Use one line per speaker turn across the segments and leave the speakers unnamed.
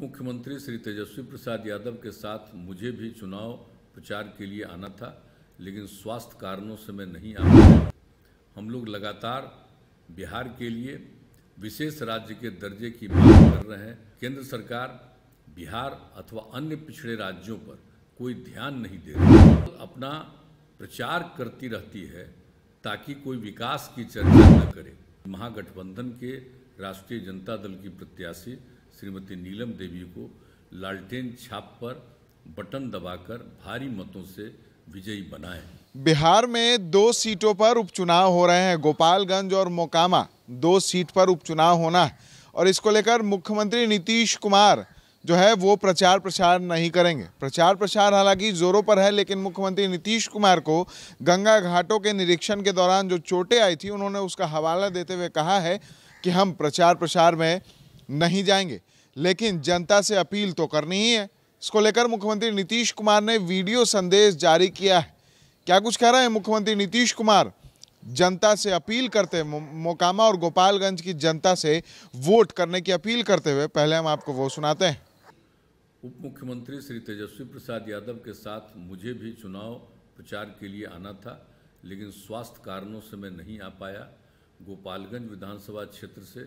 मुख्यमंत्री श्री तेजस्वी प्रसाद यादव के साथ मुझे भी चुनाव प्रचार के लिए आना था लेकिन स्वास्थ्य कारणों से मैं नहीं आ पाया हम लोग लगातार बिहार के लिए विशेष राज्य के दर्जे की मांग कर रहे हैं केंद्र सरकार बिहार अथवा अन्य पिछड़े राज्यों पर कोई ध्यान नहीं दे रही अपना प्रचार करती रहती है ताकि कोई विकास की चर्चा न करे महागठबंधन के राष्ट्रीय जनता दल की प्रत्याशी श्रीमती नीलम देवी को लालटेन छाप पर बटन दबाकर भारी मतों से विजयी बनाए
बिहार में दो सीटों पर उपचुनाव हो रहे हैं गोपालगंज और मोकामा दो सीट पर उपचुनाव होना है और इसको लेकर मुख्यमंत्री नीतीश कुमार जो है वो प्रचार प्रसार नहीं करेंगे प्रचार प्रसार हालांकि जोरों पर है लेकिन मुख्यमंत्री नीतीश कुमार को गंगा घाटों के निरीक्षण के दौरान जो चोटें आई थी उन्होंने उसका हवाला देते हुए कहा है कि हम प्रचार प्रसार में नहीं जाएंगे लेकिन जनता से अपील तो करनी ही है इसको लेकर मुख्यमंत्री नीतीश कुमार ने वीडियो संदेश जारी किया है क्या कुछ कह रहे हैं मुख्यमंत्री नीतीश कुमार जनता से अपील करते मोकामा और गोपालगंज की जनता से वोट करने की अपील करते हुए पहले हम आपको वो सुनाते हैं
उप मुख्यमंत्री श्री तेजस्वी प्रसाद यादव के साथ मुझे भी चुनाव प्रचार के लिए आना था लेकिन स्वास्थ्य कारणों से मैं नहीं आ पाया गोपालगंज विधानसभा क्षेत्र से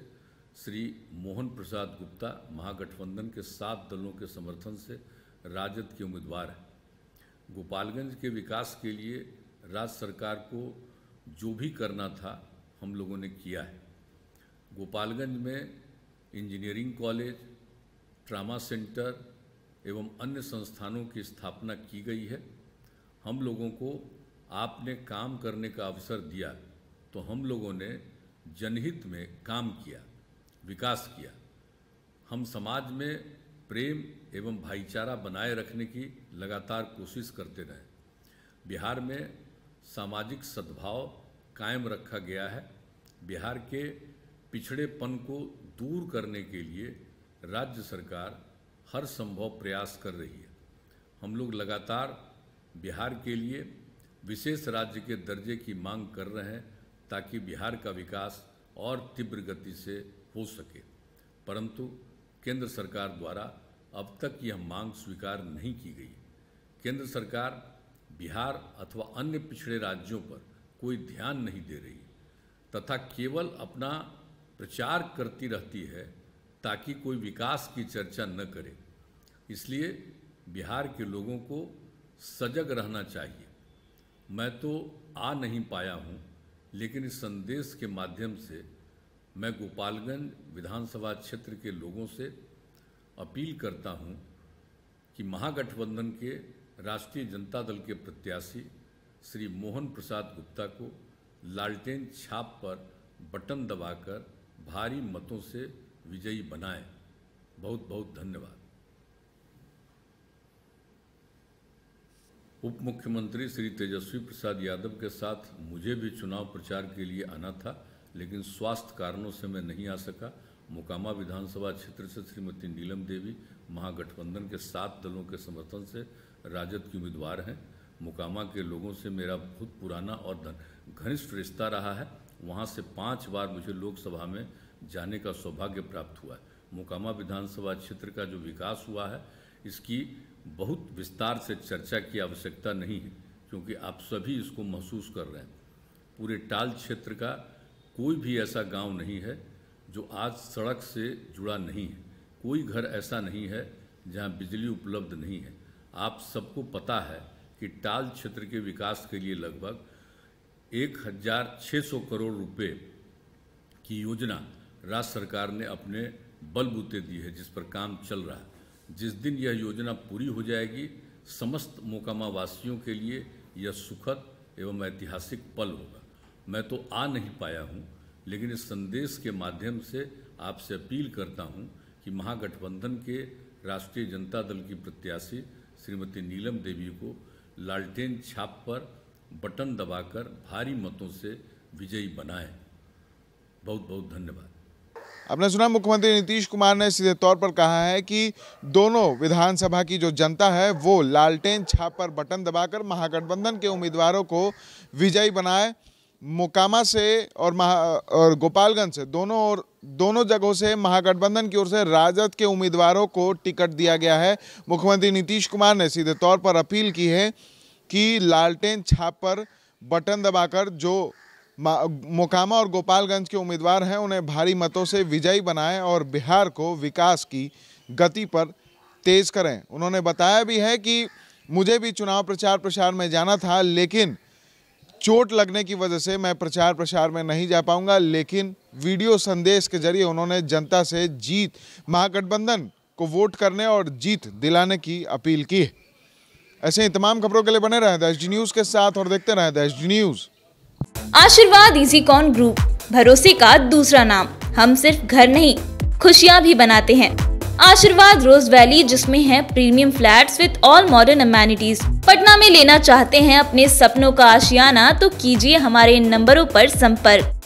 श्री मोहन प्रसाद गुप्ता महागठबंधन के सात दलों के समर्थन से राजद के उम्मीदवार हैं गोपालगंज के विकास के लिए राज्य सरकार को जो भी करना था हम लोगों ने किया है गोपालगंज में इंजीनियरिंग कॉलेज ट्रामा सेंटर एवं अन्य संस्थानों की स्थापना की गई है हम लोगों को आपने काम करने का अवसर दिया तो हम लोगों ने जनहित में काम किया विकास किया हम समाज में प्रेम एवं भाईचारा बनाए रखने की लगातार कोशिश करते रहे बिहार में सामाजिक सद्भाव कायम रखा गया है बिहार के पिछड़ेपन को दूर करने के लिए राज्य सरकार हर संभव प्रयास कर रही है हम लोग लगातार बिहार के लिए विशेष राज्य के दर्जे की मांग कर रहे हैं ताकि बिहार का विकास और तीव्र गति से हो सके परंतु केंद्र सरकार द्वारा अब तक यह मांग स्वीकार नहीं की गई केंद्र सरकार बिहार अथवा अन्य पिछड़े राज्यों पर कोई ध्यान नहीं दे रही तथा केवल अपना प्रचार करती रहती है ताकि कोई विकास की चर्चा न करे इसलिए बिहार के लोगों को सजग रहना चाहिए मैं तो आ नहीं पाया हूँ लेकिन इस संदेश के माध्यम से मैं गोपालगंज विधानसभा क्षेत्र के लोगों से अपील करता हूं कि महागठबंधन के राष्ट्रीय जनता दल के प्रत्याशी श्री मोहन प्रसाद गुप्ता को लालटेन छाप पर बटन दबाकर भारी मतों से विजयी बनाएं बहुत बहुत धन्यवाद उप मुख्यमंत्री श्री तेजस्वी प्रसाद यादव के साथ मुझे भी चुनाव प्रचार के लिए आना था लेकिन स्वास्थ्य कारणों से मैं नहीं आ सका मोकामा विधानसभा क्षेत्र से श्रीमती नीलम देवी महागठबंधन के सात दलों के समर्थन से राजद की उम्मीदवार हैं मोकामा के लोगों से मेरा बहुत पुराना और घनिष्ठ रिश्ता रहा है वहाँ से पाँच बार मुझे लोकसभा में जाने का सौभाग्य प्राप्त हुआ है मोकामा विधानसभा क्षेत्र का जो विकास हुआ है इसकी बहुत विस्तार से चर्चा की आवश्यकता नहीं है क्योंकि आप सभी इसको महसूस कर रहे हैं पूरे टाल क्षेत्र का कोई भी ऐसा गांव नहीं है जो आज सड़क से जुड़ा नहीं है कोई घर ऐसा नहीं है जहां बिजली उपलब्ध नहीं है आप सबको पता है कि टाल क्षेत्र के विकास के लिए लगभग एक हज़ार छः सौ करोड़ रुपए की योजना राज्य सरकार ने अपने बलबूते दी है जिस पर काम चल रहा है जिस दिन यह योजना पूरी हो जाएगी समस्त मोकामा वासियों के लिए यह सुखद एवं ऐतिहासिक पल होगा मैं तो आ नहीं पाया हूँ लेकिन इस संदेश के माध्यम से आपसे अपील करता हूँ कि महागठबंधन के राष्ट्रीय जनता दल की प्रत्याशी श्रीमती नीलम देवी को लालटेन छाप पर बटन दबाकर भारी मतों से विजयी बनाएं बहुत बहुत धन्यवाद
आपने सुना मुख्यमंत्री नीतीश कुमार ने सीधे तौर पर कहा है कि दोनों विधानसभा की जो जनता है वो लालटेन छाप पर बटन दबाकर महागठबंधन के उम्मीदवारों को विजयी बनाए मोकामा से और महा और गोपालगंज से दोनों और दोनों जगहों से महागठबंधन की ओर से राजद के उम्मीदवारों को टिकट दिया गया है मुख्यमंत्री नीतीश कुमार ने सीधे तौर पर अपील की है कि लालटेन छाप पर बटन दबाकर जो मोकामा और गोपालगंज के उम्मीदवार हैं उन्हें भारी मतों से विजयी बनाएं और बिहार को विकास की गति पर तेज़ करें उन्होंने बताया भी है कि मुझे भी चुनाव प्रचार प्रसार में जाना था लेकिन चोट लगने की वजह से मैं प्रचार प्रसार में नहीं जा पाऊंगा लेकिन वीडियो संदेश के जरिए उन्होंने जनता से जीत महागठबंधन को वोट करने और जीत दिलाने की अपील की है ऐसे ही तमाम खबरों के लिए बने रहें दैश एच न्यूज़ के साथ और देखते रहें dash H news Ashirwad easy con group भरोसे का दूसरा नाम हम सिर्फ घर नहीं खुशियाँ भी बनाते हैं आशीर्वाद रोज वैली जिसमें है premium flats with all modern amenities Patna में लेना चाहते हैं अपने सपनों का आशियाना तो कीजिए हमारे इन नंबरों पर संपर्क